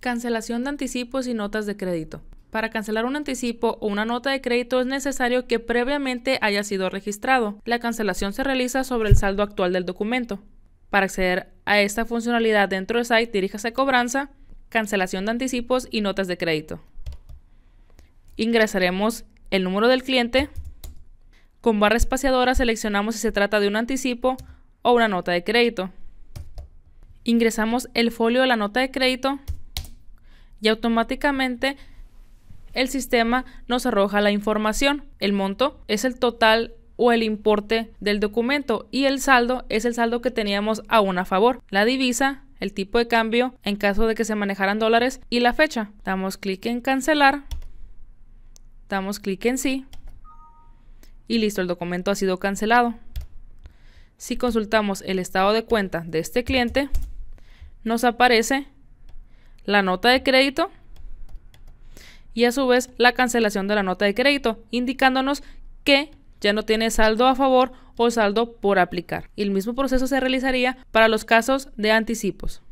Cancelación de anticipos y notas de crédito. Para cancelar un anticipo o una nota de crédito es necesario que previamente haya sido registrado. La cancelación se realiza sobre el saldo actual del documento. Para acceder a esta funcionalidad dentro de site, diríjase a Cobranza, Cancelación de anticipos y notas de crédito. Ingresaremos el número del cliente. Con barra espaciadora seleccionamos si se trata de un anticipo o una nota de crédito. Ingresamos el folio de la nota de crédito y automáticamente el sistema nos arroja la información. El monto es el total o el importe del documento y el saldo es el saldo que teníamos aún a favor. La divisa, el tipo de cambio en caso de que se manejaran dólares y la fecha. Damos clic en cancelar, damos clic en sí y listo, el documento ha sido cancelado. Si consultamos el estado de cuenta de este cliente, nos aparece la nota de crédito y a su vez la cancelación de la nota de crédito, indicándonos que ya no tiene saldo a favor o saldo por aplicar. El mismo proceso se realizaría para los casos de anticipos.